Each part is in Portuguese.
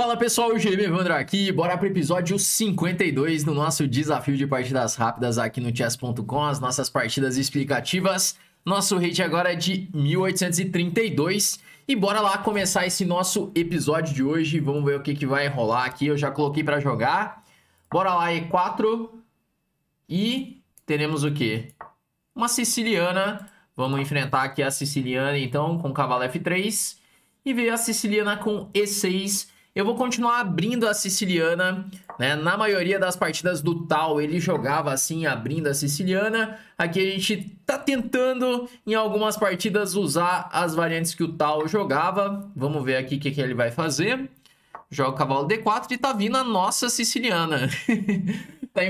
Fala pessoal, o GB Evandro aqui, bora pro episódio 52 do nosso desafio de partidas rápidas aqui no chess.com, as nossas partidas explicativas. Nosso rate agora é de 1832 e bora lá começar esse nosso episódio de hoje, vamos ver o que, que vai rolar aqui, eu já coloquei para jogar. Bora lá, E4 e teremos o que? Uma siciliana, vamos enfrentar aqui a siciliana então com cavalo F3 e veio a siciliana com E6 eu vou continuar abrindo a siciliana, né? Na maioria das partidas do tal, ele jogava assim, abrindo a siciliana. Aqui a gente tá tentando, em algumas partidas, usar as variantes que o tal jogava. Vamos ver aqui o que, que ele vai fazer. Joga o cavalo D4 e tá vindo a nossa siciliana. tá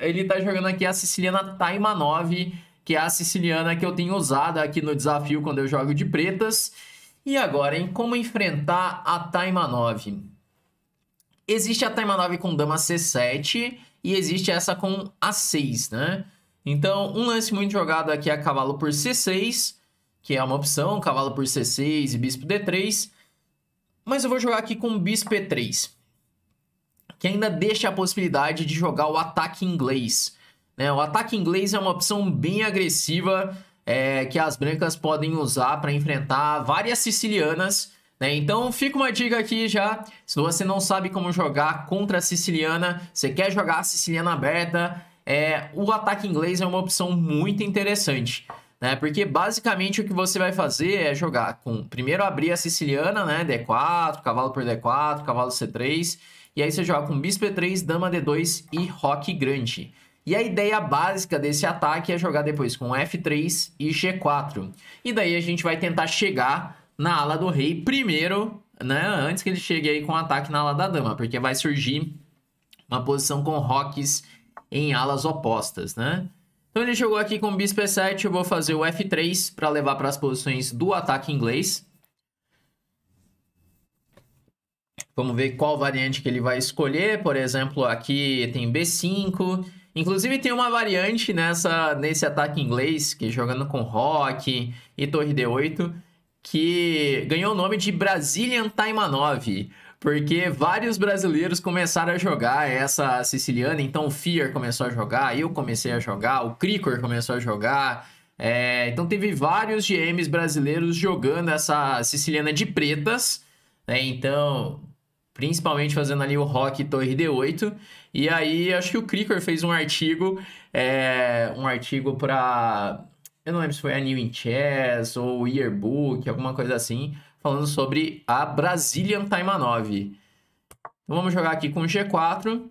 ele tá jogando aqui a siciliana Taima 9, que é a siciliana que eu tenho usado aqui no desafio quando eu jogo de pretas. E agora, em como enfrentar a Taima 9? Existe a Taima 9 com dama C7 e existe essa com A6, né? Então, um lance muito jogado aqui é cavalo por C6, que é uma opção, cavalo por C6 e bispo D3. Mas eu vou jogar aqui com bispo E3, que ainda deixa a possibilidade de jogar o ataque inglês. Né? O ataque inglês é uma opção bem agressiva é, que as brancas podem usar para enfrentar várias sicilianas. Né? Então fica uma dica aqui já, se você não sabe como jogar contra a siciliana, você quer jogar a siciliana aberta, é, o ataque inglês é uma opção muito interessante. Né? Porque basicamente o que você vai fazer é jogar com primeiro abrir a siciliana, né? D4, cavalo por D4, cavalo C3, e aí você joga com bispo E3, dama D2 e roque grande. E a ideia básica desse ataque é jogar depois com F3 e G4. E daí a gente vai tentar chegar na ala do rei primeiro, né? Antes que ele chegue aí com o ataque na ala da dama, porque vai surgir uma posição com rocks em alas opostas, né? Então ele jogou aqui com bispo e7, eu vou fazer o f3 para levar para as posições do ataque inglês. Vamos ver qual variante que ele vai escolher, por exemplo, aqui tem b5, Inclusive tem uma variante nessa nesse ataque inglês, que jogando com Rock e Torre D8, que ganhou o nome de Brazilian 9, porque vários brasileiros começaram a jogar essa siciliana, então o Fear começou a jogar, eu comecei a jogar, o Cricor começou a jogar, é, então teve vários GMs brasileiros jogando essa siciliana de pretas, né? Então, principalmente fazendo ali o Rock Torre D8. E aí, acho que o Creaker fez um artigo, é, um artigo para eu não lembro se foi a New in Chess ou Yearbook, alguma coisa assim, falando sobre a Brazilian Time 9. Então vamos jogar aqui com G4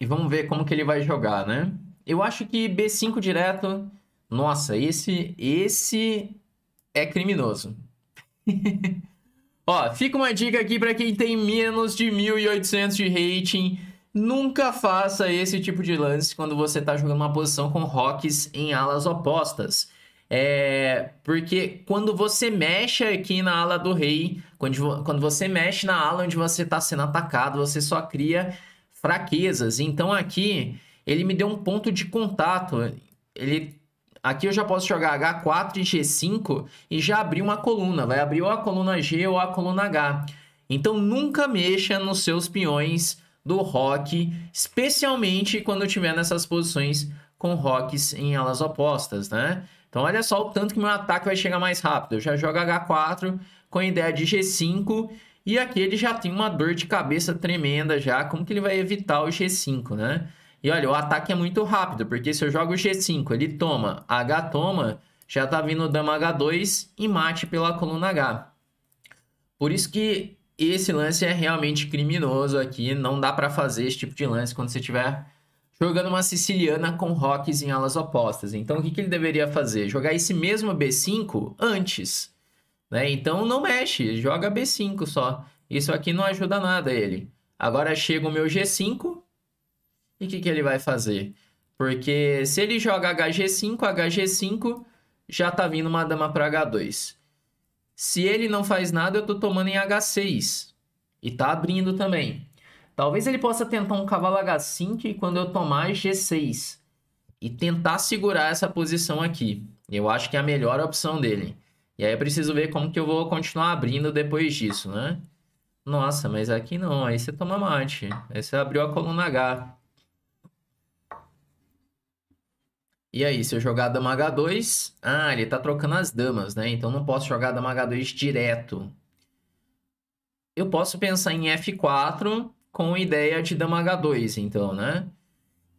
e vamos ver como que ele vai jogar, né? Eu acho que B5 direto, nossa, esse, esse é criminoso. Ó, fica uma dica aqui para quem tem menos de 1.800 de rating. Nunca faça esse tipo de lance quando você tá jogando uma posição com rocks em alas opostas. É porque quando você mexe aqui na ala do rei, quando, quando você mexe na ala onde você está sendo atacado, você só cria fraquezas. Então aqui ele me deu um ponto de contato. Ele Aqui eu já posso jogar H4 e G5 e já abrir uma coluna. Vai abrir ou a coluna G ou a coluna H. Então nunca mexa nos seus peões do rock, especialmente quando tiver nessas posições com rocks em alas opostas, né? Então olha só o tanto que meu ataque vai chegar mais rápido. Eu já jogo H4 com a ideia de G5 e aqui ele já tem uma dor de cabeça tremenda já. Como que ele vai evitar o G5, né? E olha, o ataque é muito rápido, porque se eu jogo G5, ele toma, H toma, já tá vindo dama H2 e mate pela coluna H. Por isso que esse lance é realmente criminoso aqui, não dá para fazer esse tipo de lance quando você tiver jogando uma siciliana com rocks em alas opostas. Então o que, que ele deveria fazer? Jogar esse mesmo B5 antes, né? Então não mexe, joga B5 só. Isso aqui não ajuda nada ele. Agora chega o meu G5, e o que, que ele vai fazer? Porque se ele joga HG5, HG5 já tá vindo uma dama para H2. Se ele não faz nada, eu tô tomando em H6. E tá abrindo também. Talvez ele possa tentar um cavalo H5 e quando eu tomar é G6. E tentar segurar essa posição aqui. Eu acho que é a melhor opção dele. E aí eu preciso ver como que eu vou continuar abrindo depois disso, né? Nossa, mas aqui não. Aí você toma mate. Aí você abriu a coluna H. E aí, se eu jogar dama H2... Ah, ele tá trocando as damas, né? Então não posso jogar dama H2 direto. Eu posso pensar em F4 com ideia de dama H2, então, né?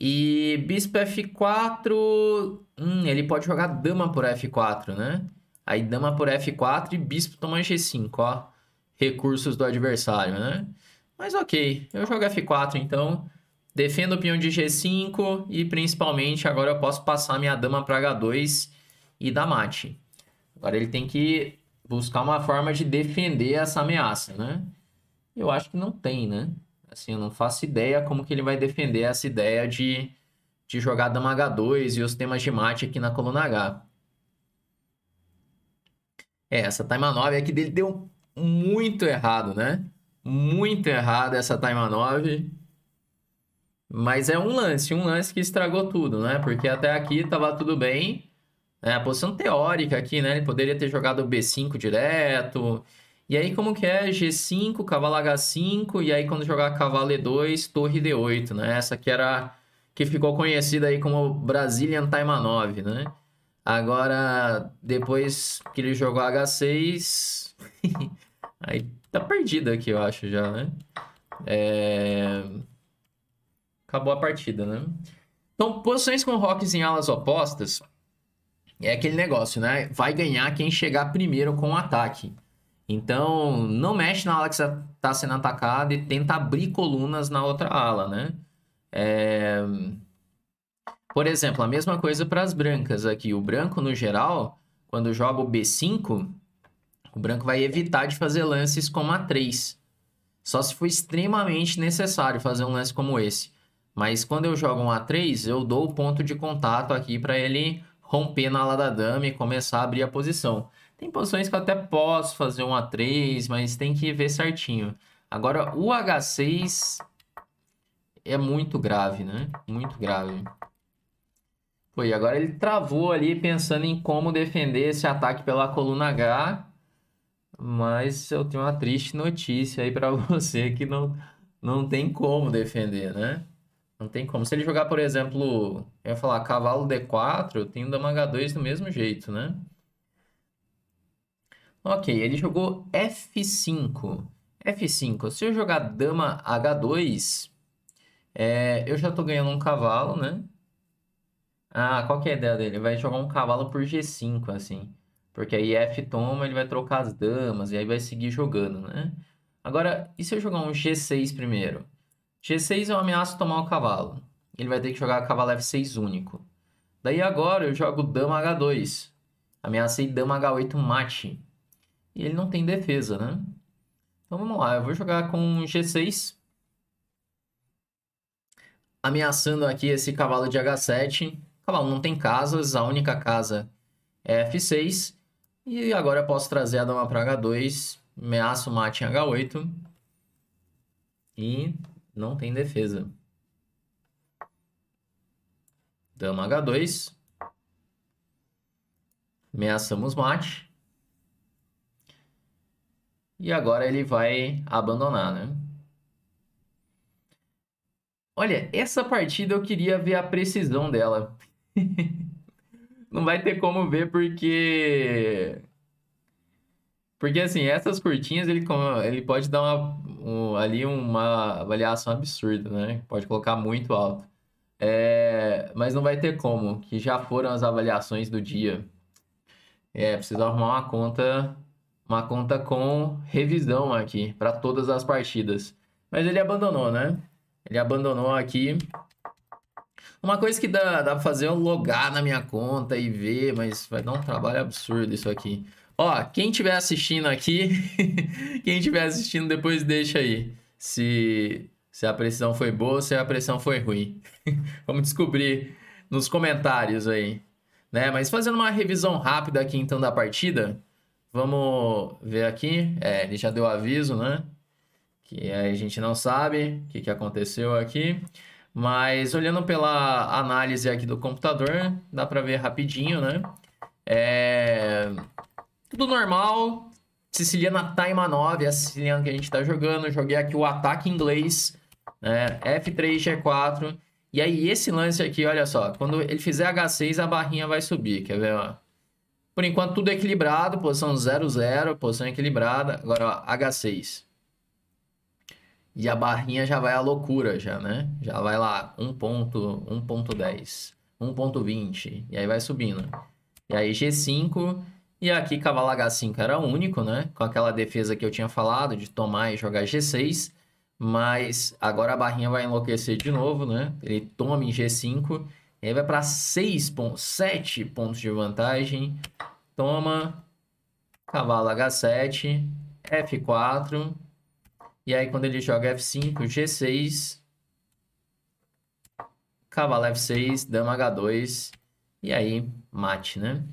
E bispo F4... Hum, ele pode jogar dama por F4, né? Aí dama por F4 e bispo toma G5, ó. Recursos do adversário, né? Mas ok, eu jogo F4 então Defendo o peão de G5 e principalmente agora eu posso passar minha dama para H2 e dar mate. Agora ele tem que buscar uma forma de defender essa ameaça, né? Eu acho que não tem, né? Assim, eu não faço ideia como que ele vai defender essa ideia de, de jogar dama H2 e os temas de mate aqui na coluna H. É, essa time 9 é aqui dele deu muito errado, né? Muito errado essa time 9. Mas é um lance, um lance que estragou tudo, né? Porque até aqui tava tudo bem. É, a posição teórica aqui, né? Ele poderia ter jogado B5 direto. E aí, como que é? G5, cavalo H5, e aí quando jogar cavalo E2, torre D8, né? Essa que era... que ficou conhecida aí como Brazilian Taimanov, né? Agora, depois que ele jogou H6... aí tá perdido aqui, eu acho, já, né? É acabou a partida, né? Então, posições com rocks em alas opostas é aquele negócio, né? Vai ganhar quem chegar primeiro com o ataque. Então, não mexe na ala que está sendo atacada e tenta abrir colunas na outra ala, né? É... Por exemplo, a mesma coisa para as brancas aqui. O branco, no geral, quando joga o B5, o branco vai evitar de fazer lances como A3. Só se for extremamente necessário fazer um lance como esse. Mas quando eu jogo um A3, eu dou o ponto de contato aqui para ele romper na ala da dama e começar a abrir a posição. Tem posições que eu até posso fazer um A3, mas tem que ver certinho. Agora, o H6 é muito grave, né? Muito grave. Foi, agora ele travou ali pensando em como defender esse ataque pela coluna H. Mas eu tenho uma triste notícia aí para você que não, não tem como defender, né? Não tem como. Se ele jogar, por exemplo, eu ia falar cavalo D4, eu tenho dama H2 do mesmo jeito, né? Ok, ele jogou F5. F5, se eu jogar dama H2, é, eu já tô ganhando um cavalo, né? Ah, qual que é a ideia dele? Ele vai jogar um cavalo por G5, assim. Porque aí F toma, ele vai trocar as damas, e aí vai seguir jogando, né? Agora, e se eu jogar um G6 primeiro? G6 eu ameaço tomar o cavalo. Ele vai ter que jogar cavalo F6 único. Daí agora eu jogo dama H2. Ameacei dama H8 mate. E ele não tem defesa, né? Então vamos lá, eu vou jogar com G6. Ameaçando aqui esse cavalo de H7. O cavalo não tem casas, a única casa é F6. E agora eu posso trazer a dama para H2. Ameaço mate em H8. E não tem defesa. Dama H2. Ameaçamos mate. E agora ele vai abandonar, né? Olha, essa partida eu queria ver a precisão dela. Não vai ter como ver porque porque, assim, essas curtinhas ele, ele pode dar uma, um, ali uma avaliação absurda, né? Pode colocar muito alto. É, mas não vai ter como, que já foram as avaliações do dia. É, preciso arrumar uma conta, uma conta com revisão aqui para todas as partidas. Mas ele abandonou, né? Ele abandonou aqui. Uma coisa que dá, dá pra fazer é logar na minha conta e ver, mas vai dar um trabalho absurdo isso aqui. Ó, quem estiver assistindo aqui, quem estiver assistindo depois deixa aí se, se a pressão foi boa ou se a pressão foi ruim. Vamos descobrir nos comentários aí. Né? Mas fazendo uma revisão rápida aqui então da partida, vamos ver aqui. É, ele já deu aviso, né? Que aí a gente não sabe o que, que aconteceu aqui. Mas olhando pela análise aqui do computador, dá para ver rapidinho, né? É... Tudo normal. Siciliana Taimanov, é a siciliana que a gente tá jogando. Joguei aqui o ataque inglês, né? F3, G4. E aí, esse lance aqui, olha só. Quando ele fizer H6, a barrinha vai subir. Quer ver, ó? Por enquanto, tudo equilibrado. Posição 0, 0. Posição equilibrada. Agora, ó, H6. E a barrinha já vai à loucura, já, né? Já vai lá, 1.10, 1.20. E aí vai subindo. E aí G5, e aqui cavalo H5 era único, né? Com aquela defesa que eu tinha falado de tomar e jogar G6. Mas agora a barrinha vai enlouquecer de novo, né? Ele toma em G5. E aí vai para 6 pontos, 7 pontos de vantagem. Toma. Cavalo H7. F4. E aí quando ele joga F5, G6. Cavalo F6, dama H2. E aí mate, né?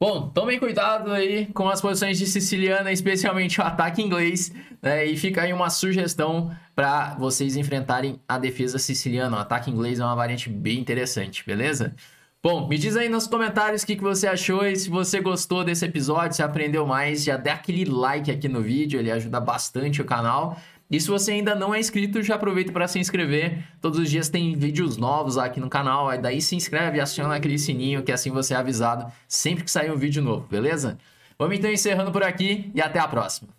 Bom, tomem cuidado aí com as posições de siciliana, especialmente o ataque inglês, né? E fica aí uma sugestão para vocês enfrentarem a defesa siciliana. O ataque inglês é uma variante bem interessante, beleza? Bom, me diz aí nos comentários o que, que você achou e se você gostou desse episódio, se aprendeu mais, já dá aquele like aqui no vídeo, ele ajuda bastante o canal. E se você ainda não é inscrito, já aproveita para se inscrever. Todos os dias tem vídeos novos aqui no canal. Aí daí se inscreve e aciona aquele sininho que assim você é avisado sempre que sair um vídeo novo, beleza? Vamos então encerrando por aqui e até a próxima.